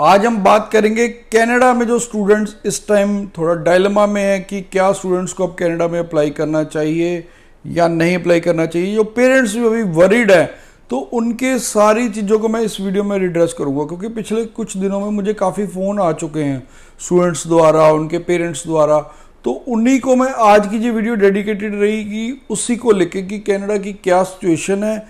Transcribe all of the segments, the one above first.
आज हम बात करेंगे कनाडा में जो स्टूडेंट्स इस टाइम थोड़ा डायलमा में है कि क्या स्टूडेंट्स को अब कनाडा में अप्लाई करना चाहिए या नहीं अप्लाई करना चाहिए जो पेरेंट्स भी अभी वरीड हैं तो उनके सारी चीज़ों को मैं इस वीडियो में रिड्रेस करूंगा क्योंकि पिछले कुछ दिनों में मुझे काफ़ी फ़ोन आ चुके हैं स्टूडेंट्स द्वारा उनके पेरेंट्स द्वारा तो उन्हीं को मैं आज की जो वीडियो डेडिकेटेड रहेगी उसी को लेके कि कनाडा की क्या सिचुएशन है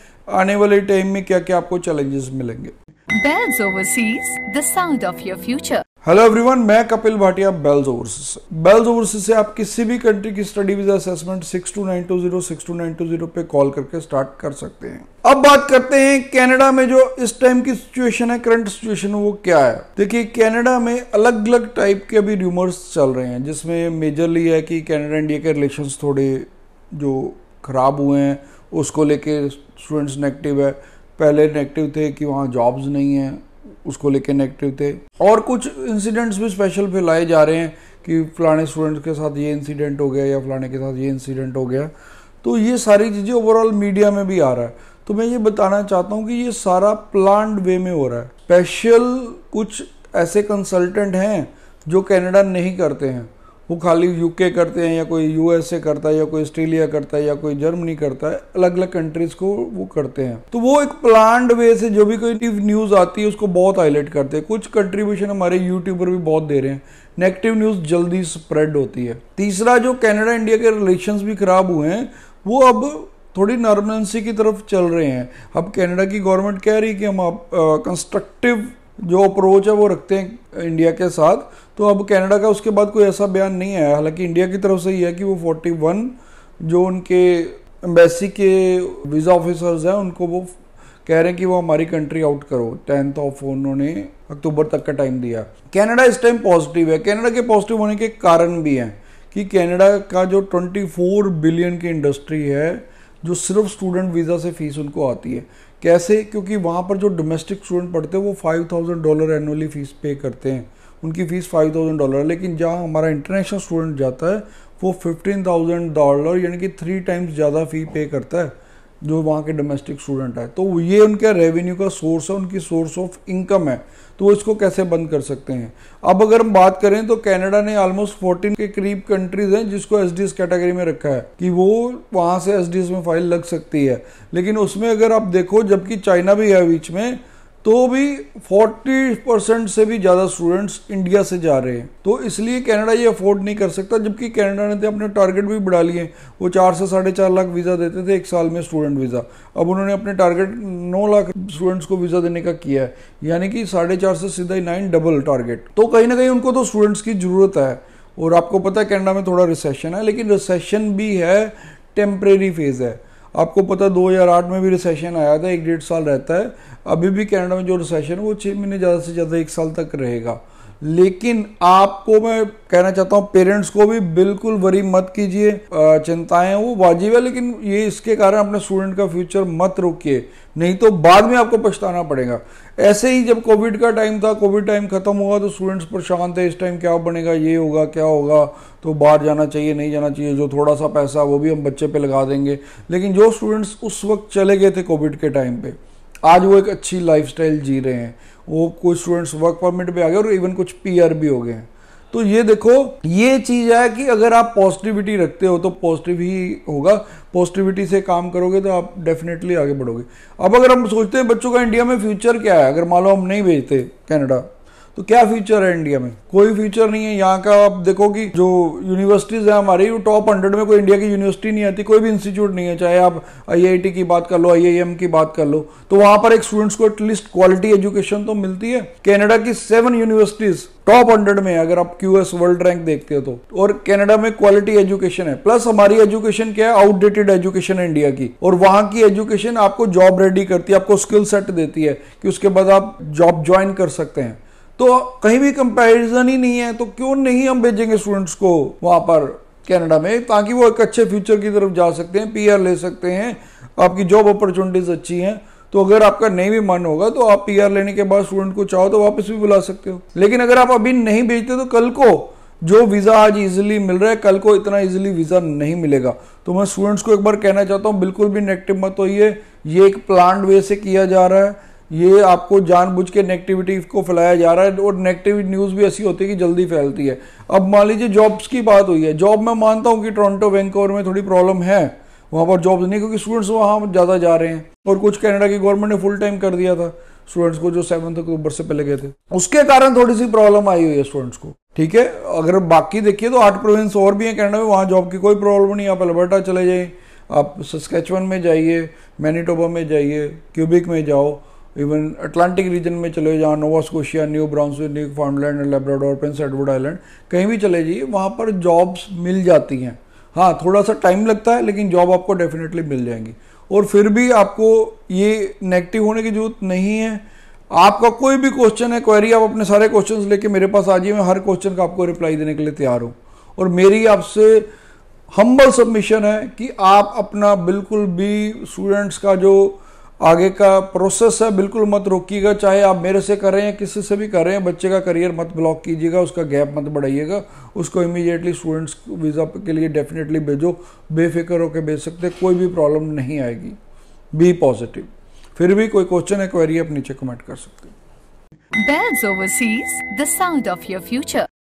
आने वाले टाइम में क्या क्या आपको चैलेंजेस मिलेंगे Bells Overseas the sound of your future hello everyone मैं Kapil Bhatia Bells Overseas Bells Overseas से आप किसी भी कंट्री की स्टडी वीजा असेसमेंट 62920 62920 पे कॉल करके स्टार्ट कर सकते हैं अब बात करते हैं कनाडा में जो इस टाइम की सिचुएशन है करंट सिचुएशन वो क्या है देखिए कनाडा में अलग अलग टाइप के अभी र्यूमर्स चल रहे हैं जिसमें मेजरली है कि कैनेडा इंडिया के रिलेशन थोड़े जो खराब हुए हैं उसको लेके स्टूडेंट्स नेगेटिव है पहले नेगेटिव थे कि वहाँ जॉब्स नहीं हैं उसको लेके नेगेटिव थे और कुछ इंसिडेंट्स भी स्पेशल फैलाए जा रहे हैं कि फलाने स्टूडेंट्स के साथ ये इंसिडेंट हो गया या फलाने के साथ ये इंसिडेंट हो गया तो ये सारी चीज़ें ओवरऑल मीडिया में भी आ रहा है तो मैं ये बताना चाहता हूँ कि ये सारा प्लान्ड वे में हो रहा है स्पेशल कुछ ऐसे कंसल्टेंट हैं जो कनाडा नहीं करते हैं वो खाली यूके करते हैं या कोई यूएसए करता है या कोई ऑस्ट्रेलिया करता है या कोई जर्मनी करता है अलग अलग कंट्रीज को वो करते हैं तो वो एक प्लान्ड वे से जो भी कोई न्यूज़ आती है उसको बहुत हाईलाइट करते हैं कुछ कंट्रीब्यूशन हमारे यूट्यूबर भी बहुत दे रहे हैं नेगेटिव न्यूज़ जल्दी स्प्रेड होती है तीसरा जो कैनेडा इंडिया के रिलेशन भी खराब हुए हैं वो अब थोड़ी नॉर्मलेंसी की तरफ चल रहे हैं अब कनाडा की गवर्नमेंट कह रही है कि हम आप कंस्ट्रक्टिव जो अप्रोच है वो रखते हैं इंडिया के साथ तो अब कनाडा का उसके बाद कोई ऐसा बयान नहीं आया हालांकि इंडिया की तरफ से ये है कि वो 41 जो उनके एम्बेसी के वीज़ा ऑफिसर्स हैं उनको वो कह रहे हैं कि वो हमारी कंट्री आउट करो टेंथ ऑफ उन्होंने अक्टूबर तक का टाइम दिया कनाडा इस टाइम पॉजिटिव है कनाडा के पॉजिटिव होने के कारण भी हैं कि कनाडा का जो 24 बिलियन की इंडस्ट्री है जो सिर्फ स्टूडेंट वीज़ा से फ़ीस उनको आती है कैसे क्योंकि वहाँ पर जो डोमेस्टिक स्टूडेंट पढ़ते हैं वो five thousand dollar annually fees pay करते हैं उनकी फ़ीस फाइव थाउजेंड डॉलर है लेकिन जहाँ हमारा इंटरनेशनल स्टूडेंट जाता है वो फिफ्टीन थाउजेंड डॉलर यानी कि थ्री टाइम्स ज़्यादा फ़ी पे करता है जो वहाँ के डोमेस्टिक स्टूडेंट है तो ये उनके रेवेन्यू का सोर्स है उनकी सोर्स ऑफ इनकम है तो वो इसको कैसे बंद कर सकते हैं अब अगर हम बात करें तो कनाडा ने ऑलमोस्ट 14 के करीब कंट्रीज हैं जिसको एस डी कैटेगरी में रखा है कि वो वहाँ से एस में फाइल लग सकती है लेकिन उसमें अगर आप देखो जबकि चाइना भी है बीच में तो भी 40 परसेंट से भी ज़्यादा स्टूडेंट्स इंडिया से जा रहे हैं तो इसलिए कनाडा ये अफोर्ड नहीं कर सकता जबकि कनाडा ने तो अपने टारगेट भी बढ़ा लिए वो चार से साढ़े चार लाख वीज़ा देते थे एक साल में स्टूडेंट वीज़ा अब उन्होंने अपने टारगेट नौ लाख स्टूडेंट्स को वीज़ा देने का किया है यानी कि साढ़े चार से सीधा ही नाइन डबल टारगेट तो कहीं ना कहीं उनको तो स्टूडेंट्स की ज़रूरत है और आपको पता है कनाडा में थोड़ा रिसेशन है लेकिन रिसेशन भी है टेम्परेरी फेज़ है आपको पता दो हज़ार आठ में भी रिसेशन आया था एक डेढ़ साल रहता है अभी भी कनाडा में जो रिसेशन है वो छः महीने ज़्यादा से ज़्यादा एक साल तक रहेगा लेकिन आपको मैं कहना चाहता हूँ पेरेंट्स को भी बिल्कुल वरी मत कीजिए चिंताएं वो वाजिब है लेकिन ये इसके कारण अपने स्टूडेंट का फ्यूचर मत रोकिए नहीं तो बाद में आपको पछताना पड़ेगा ऐसे ही जब कोविड का टाइम था कोविड टाइम ख़त्म हुआ तो स्टूडेंट्स परेशान थे इस टाइम क्या बनेगा ये होगा क्या होगा तो बाहर जाना चाहिए नहीं जाना चाहिए जो थोड़ा सा पैसा वो भी हम बच्चे पे लगा देंगे लेकिन जो स्टूडेंट्स उस वक्त चले गए थे कोविड के टाइम पे आज वो एक अच्छी लाइफ जी रहे हैं वो कुछ स्टूडेंट्स वर्क परमिट भी आ गए और इवन कुछ पी भी हो गए तो ये देखो ये चीज़ है कि अगर आप पॉजिटिविटी रखते हो तो पॉजिटिव ही होगा पॉजिटिविटी से काम करोगे तो आप डेफिनेटली आगे बढ़ोगे अब अगर हम सोचते हैं बच्चों का इंडिया में फ्यूचर क्या है अगर मान लो हम नहीं भेजते कनाडा तो क्या फ्यूचर है इंडिया में कोई फ्यूचर नहीं है यहाँ का आप देखो कि जो यूनिवर्सिटीज़ है हमारी वो टॉप हंड्रेड में कोई इंडिया की यूनिवर्सिटी नहीं आती कोई भी इंस्टीट्यूट नहीं है चाहे आप आईआईटी की बात कर लो आईआईएम की बात कर लो तो वहां पर एक स्टूडेंट्स को एटलीस्ट क्वालिटी एजुकेशन तो मिलती है कैनेडा की सेवन यूनिवर्सिटीज़ टॉप हंड्रेड में अगर आप क्यू वर्ल्ड रैंक देखते हो तो और कनाडा में क्वालिटी एजुकेशन है प्लस हमारी एजुकेशन क्या है आउटडेटेड एजुकेशन है इंडिया की और वहां की एजुकेशन आपको जॉब रेडी करती है आपको स्किल सेट देती है कि उसके बाद आप जॉब ज्वाइन कर सकते हैं तो कहीं भी कंपैरिजन ही नहीं है तो क्यों नहीं हम भेजेंगे स्टूडेंट्स को वहाँ पर कनाडा में ताकि वो एक अच्छे फ्यूचर की तरफ जा सकते हैं पीआर ले सकते हैं आपकी जॉब अपॉर्चुनिटीज़ अच्छी हैं तो अगर आपका नहीं भी मन होगा तो आप पीआर लेने के बाद स्टूडेंट को चाहो तो वापस भी बुला सकते हो लेकिन अगर आप अभी नहीं भेजते तो कल को जो वीज़ा आज इजिली मिल रहा है कल को इतना इजीली वीज़ा नहीं मिलेगा तो मैं स्टूडेंट्स को एक बार कहना चाहता हूँ बिल्कुल भी नेगेटिव मत होइए ये एक प्लान वे से किया जा रहा है ये आपको जानबूझ के नेगेटिविटी को फैलाया जा रहा है और नेगेटिव न्यूज़ भी ऐसी होती है कि जल्दी फैलती है अब मान लीजिए जॉब्स की बात हुई है जॉब मैं मानता हूँ कि टोरंटो वैंकूवर में थोड़ी प्रॉब्लम है वहाँ पर जॉब्स नहीं क्योंकि स्टूडेंट्स वहाँ ज़्यादा जा रहे हैं और कुछ कैनेडा की गवर्नमेंट ने फुल टाइम कर दिया था स्टूडेंट्स को जो सेवन्थ अक्टूबर से पहले गए थे उसके कारण थोड़ी सी प्रॉब्लम आई हुई है स्टूडेंट्स को ठीक है अगर बाकी देखिए तो आठ प्रोविंस और भी हैं कैनेडा में वहाँ जॉब की कोई प्रॉब्लम नहीं आप अलबर्टा चले जाइए आप सस्केचवन में जाइए मैनीटोबा में जाइए क्यूबिक में जाओ इवन अटलांटिक रीजन में चले जहाँ Nova Scotia New Brownsville Newfoundland Labrador Prince Edward Island कहीं भी चले जाइए वहाँ पर जॉब्स मिल जाती हैं हाँ थोड़ा सा टाइम लगता है लेकिन जॉब आपको डेफिनेटली मिल जाएंगी और फिर भी आपको ये नेगेटिव होने की जरूरत नहीं है आपका कोई भी क्वेश्चन है क्वेरी आप अपने सारे क्वेश्चन लेके मेरे पास आ जाइए मैं हर क्वेश्चन का आपको रिप्लाई देने के लिए तैयार हूँ और मेरी आपसे हम्बल सबमिशन है कि आप अपना बिल्कुल भी स्टूडेंट्स का जो आगे का प्रोसेस है बिल्कुल मत रोकिएगा चाहे आप मेरे से कर रहे हैं किसी से भी कर रहे हैं बच्चे का करियर मत ब्लॉक कीजिएगा उसका गैप मत बढ़ाइएगा उसको इमीडिएटली स्टूडेंट्स वीज़ा के लिए डेफिनेटली भेजो बेफिक्र होकर भेज सकते कोई भी प्रॉब्लम नहीं आएगी बी पॉजिटिव फिर भी कोई क्वेश्चन है क्वेरी आप नीचे कमेंट कर सकते हैं Bells Overseas, the sound of your future.